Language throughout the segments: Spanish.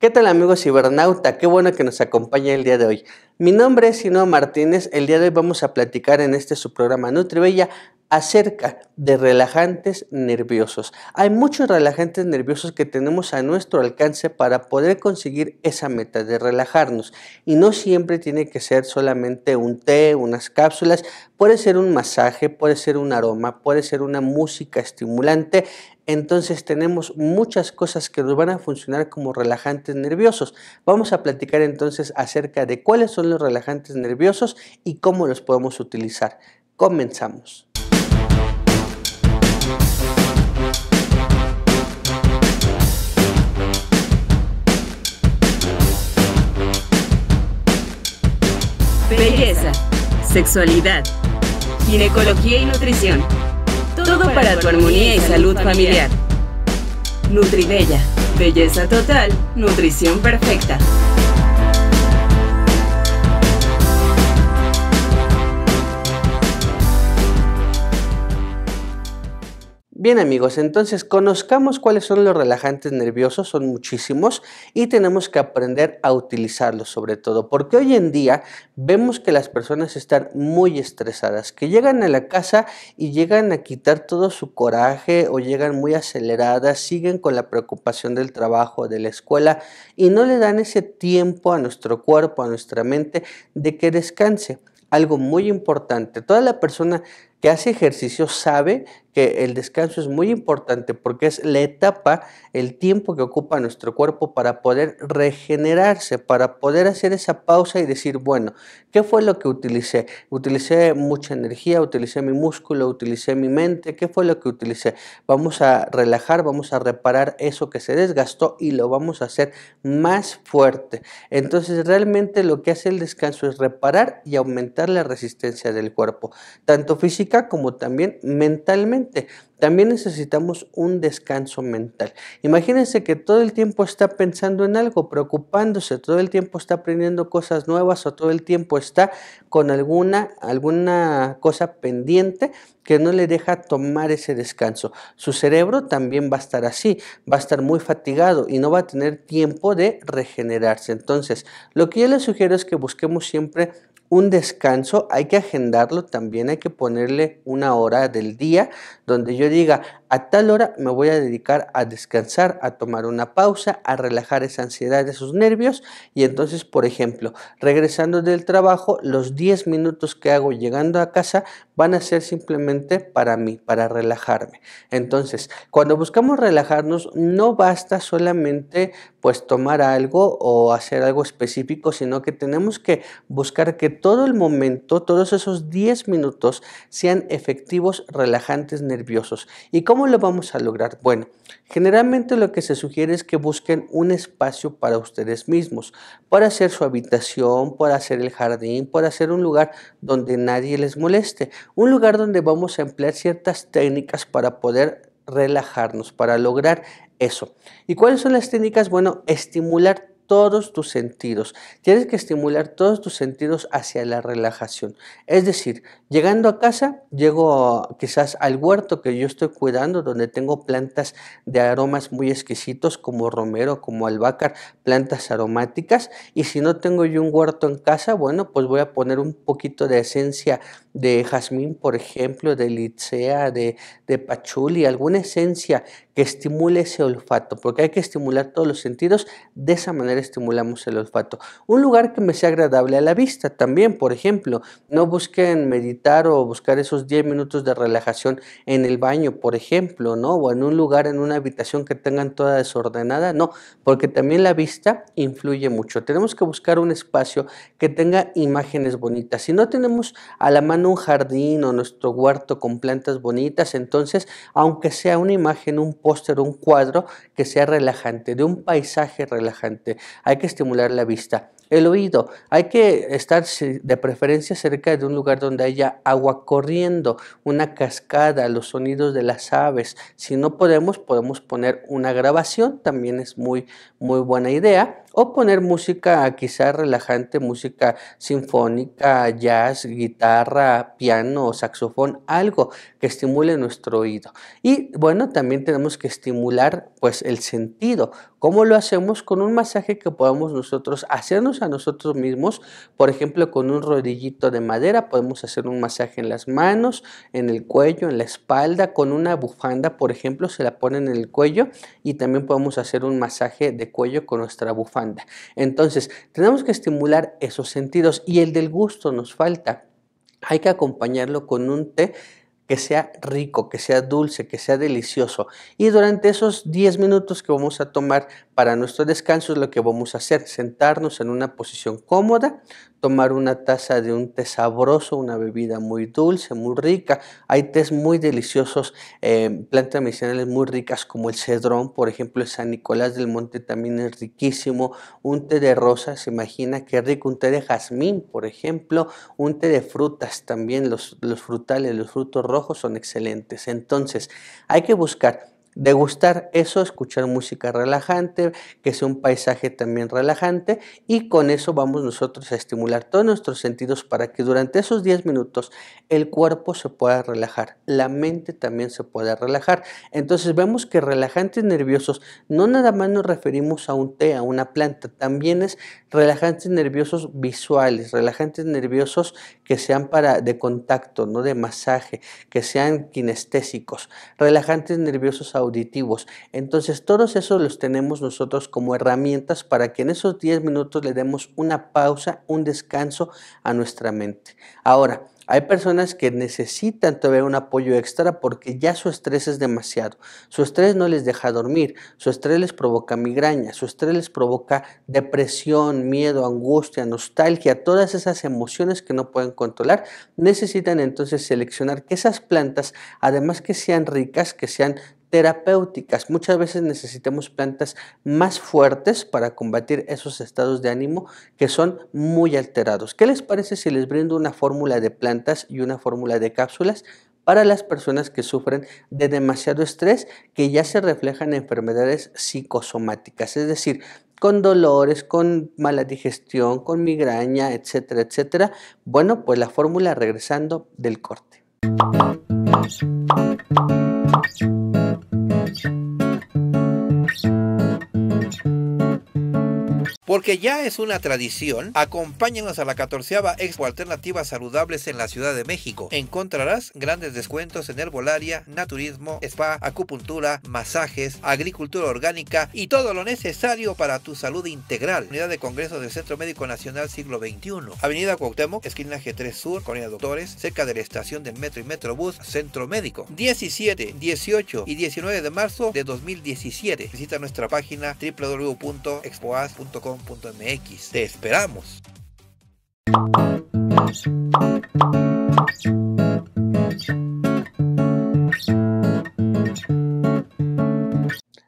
¿Qué tal amigos cibernauta? Qué bueno que nos acompaña el día de hoy. Mi nombre es Sino Martínez. El día de hoy vamos a platicar en este su programa Nutribella acerca de relajantes nerviosos. Hay muchos relajantes nerviosos que tenemos a nuestro alcance para poder conseguir esa meta de relajarnos. Y no siempre tiene que ser solamente un té, unas cápsulas, puede ser un masaje, puede ser un aroma, puede ser una música estimulante entonces tenemos muchas cosas que nos van a funcionar como relajantes nerviosos. Vamos a platicar entonces acerca de cuáles son los relajantes nerviosos y cómo los podemos utilizar. Comenzamos. Belleza, sexualidad, ginecología y nutrición todo para tu armonía y salud familiar. Nutribella, belleza total, nutrición perfecta. Bien amigos, entonces conozcamos cuáles son los relajantes nerviosos, son muchísimos y tenemos que aprender a utilizarlos sobre todo, porque hoy en día vemos que las personas están muy estresadas, que llegan a la casa y llegan a quitar todo su coraje o llegan muy aceleradas, siguen con la preocupación del trabajo, de la escuela y no le dan ese tiempo a nuestro cuerpo, a nuestra mente de que descanse algo muy importante. Toda la persona que hace ejercicio sabe que el descanso es muy importante porque es la etapa, el tiempo que ocupa nuestro cuerpo para poder regenerarse, para poder hacer esa pausa y decir, bueno, ¿qué fue lo que utilicé? Utilicé mucha energía, utilicé mi músculo, utilicé mi mente, ¿qué fue lo que utilicé? Vamos a relajar, vamos a reparar eso que se desgastó y lo vamos a hacer más fuerte. Entonces realmente lo que hace el descanso es reparar y aumentar la resistencia del cuerpo, tanto física como también mentalmente. También necesitamos un descanso mental. Imagínense que todo el tiempo está pensando en algo, preocupándose, todo el tiempo está aprendiendo cosas nuevas o todo el tiempo está con alguna, alguna cosa pendiente que no le deja tomar ese descanso. Su cerebro también va a estar así, va a estar muy fatigado y no va a tener tiempo de regenerarse. Entonces, lo que yo les sugiero es que busquemos siempre un descanso, hay que agendarlo también, hay que ponerle una hora del día donde yo diga, a tal hora me voy a dedicar a descansar, a tomar una pausa, a relajar esa ansiedad, esos nervios. Y entonces, por ejemplo, regresando del trabajo, los 10 minutos que hago llegando a casa van a ser simplemente para mí, para relajarme. Entonces, cuando buscamos relajarnos, no basta solamente pues tomar algo o hacer algo específico, sino que tenemos que buscar que todo el momento, todos esos 10 minutos sean efectivos relajantes nerviosos. ¿Y cómo lo vamos a lograr? Bueno, generalmente lo que se sugiere es que busquen un espacio para ustedes mismos, para hacer su habitación, para hacer el jardín, para hacer un lugar donde nadie les moleste, un lugar donde vamos a emplear ciertas técnicas para poder relajarnos, para lograr eso. ¿Y cuáles son las técnicas? Bueno, estimular todos tus sentidos. Tienes que estimular todos tus sentidos hacia la relajación. Es decir, llegando a casa, llego quizás al huerto que yo estoy cuidando, donde tengo plantas de aromas muy exquisitos como romero, como albácar, plantas aromáticas. Y si no tengo yo un huerto en casa, bueno, pues voy a poner un poquito de esencia de jazmín, por ejemplo, de licea, de, de pachuli, alguna esencia que estimule ese olfato, porque hay que estimular todos los sentidos, de esa manera estimulamos el olfato. Un lugar que me sea agradable a la vista también, por ejemplo, no busquen meditar o buscar esos 10 minutos de relajación en el baño, por ejemplo, ¿no? O en un lugar, en una habitación que tengan toda desordenada, no, porque también la vista influye mucho. Tenemos que buscar un espacio que tenga imágenes bonitas. Si no tenemos a la mano un jardín o nuestro huerto con plantas bonitas, entonces, aunque sea una imagen un poco un cuadro que sea relajante, de un paisaje relajante. Hay que estimular la vista. El oído, hay que estar de preferencia cerca de un lugar donde haya agua corriendo, una cascada, los sonidos de las aves. Si no podemos, podemos poner una grabación, también es muy, muy buena idea o poner música quizás relajante, música sinfónica, jazz, guitarra, piano, o saxofón, algo que estimule nuestro oído. Y bueno, también tenemos que estimular pues el sentido. ¿Cómo lo hacemos? Con un masaje que podamos nosotros hacernos a nosotros mismos, por ejemplo, con un rodillito de madera, podemos hacer un masaje en las manos, en el cuello, en la espalda, con una bufanda, por ejemplo, se la ponen en el cuello y también podemos hacer un masaje de cuello con nuestra bufanda entonces, tenemos que estimular esos sentidos y el del gusto nos falta. Hay que acompañarlo con un té que sea rico, que sea dulce, que sea delicioso. Y durante esos 10 minutos que vamos a tomar para nuestro descanso es lo que vamos a hacer, sentarnos en una posición cómoda, tomar una taza de un té sabroso, una bebida muy dulce, muy rica. Hay tés muy deliciosos, em, plantas medicinales muy ricas como el cedrón, por ejemplo, el San Nicolás del Monte también es riquísimo. Un té de rosas, imagina qué rico, un té de jazmín, por ejemplo, un té de frutas también, los frutales, los frutos rojos son excelentes. Entonces, hay que buscar degustar eso, escuchar música relajante, que sea un paisaje también relajante y con eso vamos nosotros a estimular todos nuestros sentidos para que durante esos 10 minutos el cuerpo se pueda relajar, la mente también se pueda relajar. Entonces vemos que relajantes nerviosos no nada más nos referimos a un té, a una planta, también es relajantes nerviosos visuales, relajantes nerviosos que sean para de contacto, no de masaje, que sean kinestésicos, relajantes nerviosos auditivos. Entonces, todos esos los tenemos nosotros como herramientas para que en esos 10 minutos le demos una pausa, un descanso a nuestra mente. Ahora, hay personas que necesitan todavía un apoyo extra porque ya su estrés es demasiado. Su estrés no les deja dormir, su estrés les provoca migraña, su estrés les provoca depresión, miedo, angustia, nostalgia, todas esas emociones que no pueden controlar. Necesitan entonces seleccionar que esas plantas, además que sean ricas, que sean terapéuticas. Muchas veces necesitamos plantas más fuertes para combatir esos estados de ánimo que son muy alterados. ¿Qué les parece si les brindo una fórmula de plantas y una fórmula de cápsulas para las personas que sufren de demasiado estrés que ya se reflejan en enfermedades psicosomáticas, es decir, con dolores, con mala digestión, con migraña, etcétera, etcétera? Bueno, pues la fórmula regresando del corte. Müzik porque ya es una tradición, acompáñanos a la 14 Expo Alternativas Saludables en la Ciudad de México. Encontrarás grandes descuentos en herbolaria, naturismo, spa, acupuntura, masajes, agricultura orgánica y todo lo necesario para tu salud integral. Unidad de Congreso del Centro Médico Nacional Siglo XXI. Avenida Cuauhtémoc, esquina G3 Sur, Colonia Doctores, cerca de la estación del Metro y Metrobús, Centro Médico. 17, 18 y 19 de marzo de 2017. Visita nuestra página www.expoas.com MX, Te esperamos.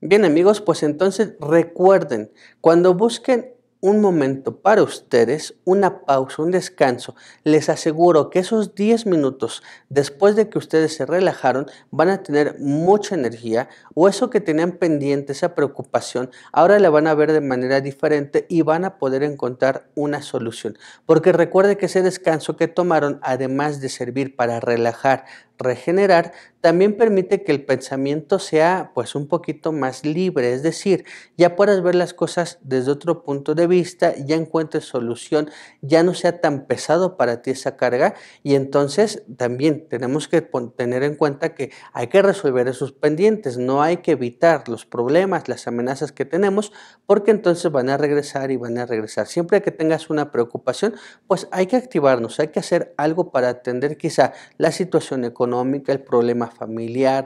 Bien amigos, pues entonces recuerden, cuando busquen un momento para ustedes, una pausa, un descanso. Les aseguro que esos 10 minutos después de que ustedes se relajaron van a tener mucha energía o eso que tenían pendiente, esa preocupación, ahora la van a ver de manera diferente y van a poder encontrar una solución. Porque recuerde que ese descanso que tomaron, además de servir para relajar, regenerar, también permite que el pensamiento sea pues un poquito más libre, es decir, ya puedas ver las cosas desde otro punto de vista, ya encuentres solución, ya no sea tan pesado para ti esa carga y entonces también tenemos que tener en cuenta que hay que resolver esos pendientes, no hay que evitar los problemas, las amenazas que tenemos, porque entonces van a regresar y van a regresar. Siempre que tengas una preocupación, pues hay que activarnos, hay que hacer algo para atender quizá la situación económica, el problema familiar,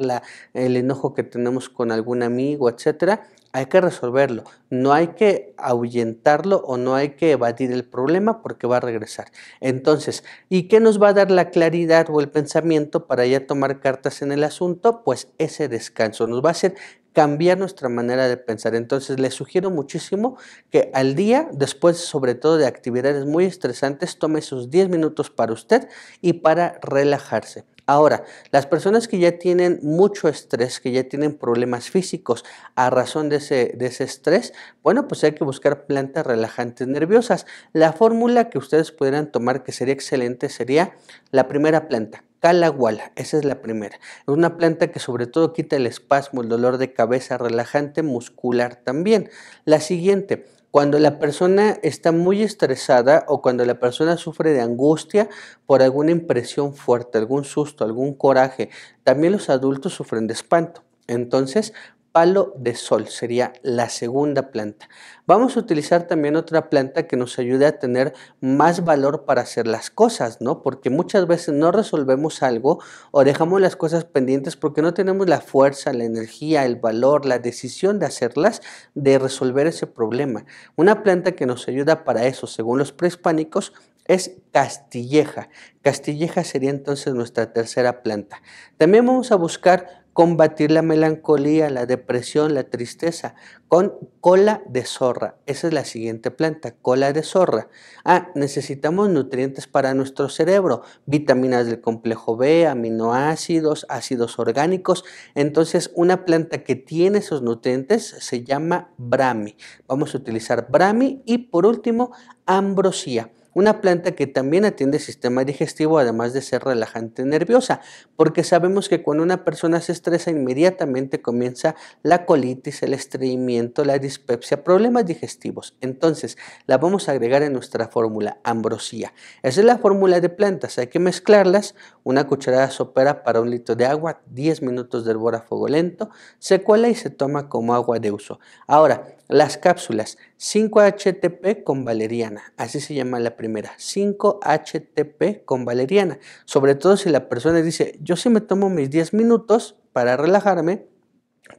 el enojo que tenemos con algún amigo, etcétera, hay que resolverlo. No hay que ahuyentarlo o no hay que evadir el problema porque va a regresar. Entonces, ¿y qué nos va a dar la claridad o el pensamiento para ya tomar cartas en el asunto? Pues ese descanso nos va a hacer cambiar nuestra manera de pensar. Entonces, les sugiero muchísimo que al día, después sobre todo de actividades muy estresantes, tome esos 10 minutos para usted y para relajarse. Ahora, las personas que ya tienen mucho estrés, que ya tienen problemas físicos a razón de ese, estrés, bueno, pues hay que buscar plantas relajantes nerviosas. La fórmula que ustedes pudieran tomar que sería excelente sería la primera planta, Calahuala, esa es la primera. Es una planta que sobre todo quita el espasmo, el dolor de cabeza, relajante muscular también. La siguiente, cuando la persona está muy estresada o cuando la persona sufre de angustia por alguna impresión fuerte, algún susto, algún coraje, también los adultos sufren de espanto. Entonces, palo de sol sería la segunda planta. Vamos a utilizar también otra planta que nos ayude a tener más valor para hacer las cosas, ¿no? Porque muchas veces no resolvemos algo o dejamos las cosas pendientes porque no tenemos la fuerza, la energía, el valor, la decisión de hacerlas, de resolver ese problema. Una planta que nos ayuda para eso, según los prehispánicos, es castilleja. Castilleja sería entonces nuestra tercera planta. También vamos a buscar combatir la melancolía, la depresión, la tristeza, con cola de zorra. Esa es la siguiente planta, cola de zorra. Ah, necesitamos nutrientes para nuestro cerebro, vitaminas del complejo B, aminoácidos, ácidos orgánicos. Entonces, una planta que tiene esos nutrientes se llama brami. Vamos a utilizar brami y por último, ambrosía una planta que también atiende el sistema digestivo, además de ser relajante nerviosa, porque sabemos que cuando una persona se estresa inmediatamente comienza la colitis, el estreñimiento, la dispepsia, problemas digestivos. Entonces, la vamos a agregar en nuestra fórmula ambrosía. Esa es la fórmula de plantas, hay que mezclarlas, una cucharada sopera para un litro de agua, 10 minutos de hervor a fuego lento, se cuela y se toma como agua de uso. Ahora, las cápsulas 5-HTP con valeriana, así se llama la primera, 5-HTP con valeriana. Sobre todo si la persona dice, yo sí me tomo mis 10 minutos para relajarme,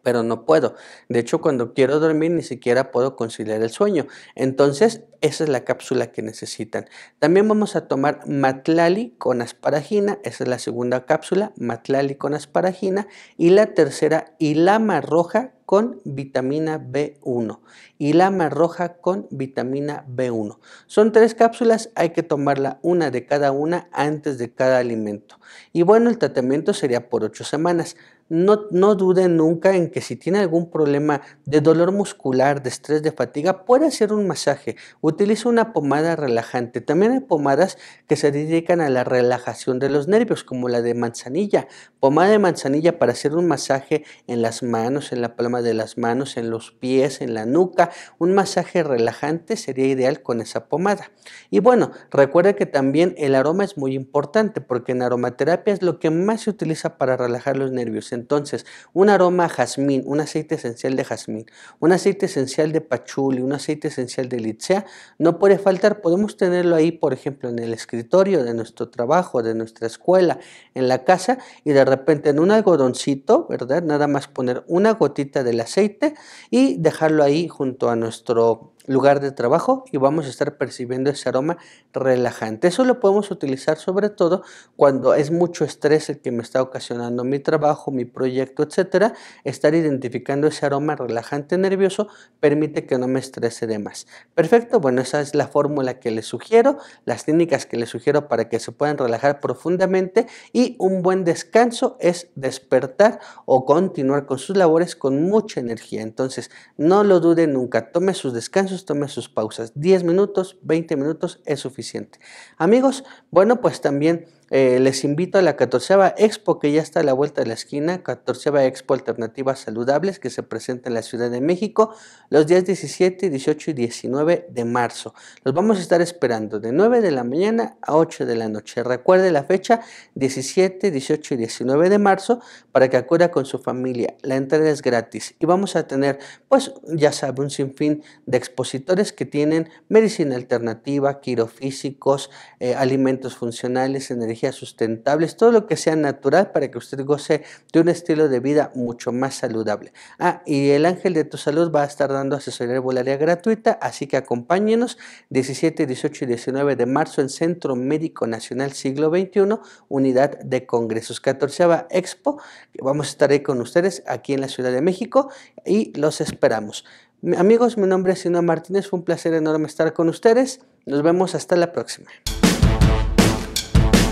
pero no puedo. De hecho, cuando quiero dormir ni siquiera puedo conciliar el sueño. Entonces, esa es la cápsula que necesitan. También vamos a tomar matlali con asparagina, esa es la segunda cápsula, matlali con asparagina, y la tercera, hilama roja con vitamina B1 y lama roja con vitamina B1. Son tres cápsulas, hay que tomarla una de cada una antes de cada alimento. Y bueno, el tratamiento sería por ocho semanas no, no duden nunca en que si tiene algún problema de dolor muscular, de estrés, de fatiga, puede hacer un masaje. Utilice una pomada relajante. También hay pomadas que se dedican a la relajación de los nervios, como la de manzanilla. Pomada de manzanilla para hacer un masaje en las manos, en la palma de las manos, en los pies, en la nuca. Un masaje relajante sería ideal con esa pomada. Y bueno, recuerda que también el aroma es muy importante porque en aromaterapia es lo que más se utiliza para relajar los nervios entonces, un aroma a jazmín, un aceite esencial de jazmín, un aceite esencial de pachuli, un aceite esencial de licea, no puede faltar. Podemos tenerlo ahí, por ejemplo, en el escritorio de nuestro trabajo, de nuestra escuela, en la casa y de repente en un algodoncito, ¿verdad? Nada más poner una gotita del aceite y dejarlo ahí junto a nuestro lugar de trabajo y vamos a estar percibiendo ese aroma relajante. Eso lo podemos utilizar sobre todo cuando es mucho estrés el que me está ocasionando mi trabajo, mi proyecto, etcétera. Estar identificando ese aroma relajante nervioso permite que no me estrese de más. Perfecto, bueno, esa es la fórmula que les sugiero, las técnicas que les sugiero para que se puedan relajar profundamente y un buen descanso es despertar o continuar con sus labores con mucha energía. Entonces, no lo dude nunca, tome sus descansos tome sus pausas. 10 minutos, 20 minutos es suficiente. Amigos, bueno, pues también eh, les invito a la 14 Expo que ya está a la vuelta de la esquina, 14 Expo Alternativas Saludables que se presenta en la Ciudad de México los días 17, 18 y 19 de marzo. Los vamos a estar esperando de 9 de la mañana a 8 de la noche. Recuerde la fecha 17, 18 y 19 de marzo para que acuda con su familia. La entrada es gratis y vamos a tener, pues ya sabe, un sinfín de expositores que tienen medicina alternativa, quirofísicos, eh, alimentos funcionales, energía sustentables, todo lo que sea natural para que usted goce de un estilo de vida mucho más saludable. Ah, y el ángel de tu salud va a estar dando asesoría herbolaria gratuita, así que acompáñenos 17, 18 y 19 de marzo en Centro Médico Nacional Siglo XXI, unidad de congresos, 14 Expo, vamos a estar ahí con ustedes aquí en la Ciudad de México y los esperamos. Amigos, mi nombre es Sino Martínez, fue un placer enorme estar con ustedes. Nos vemos hasta la próxima.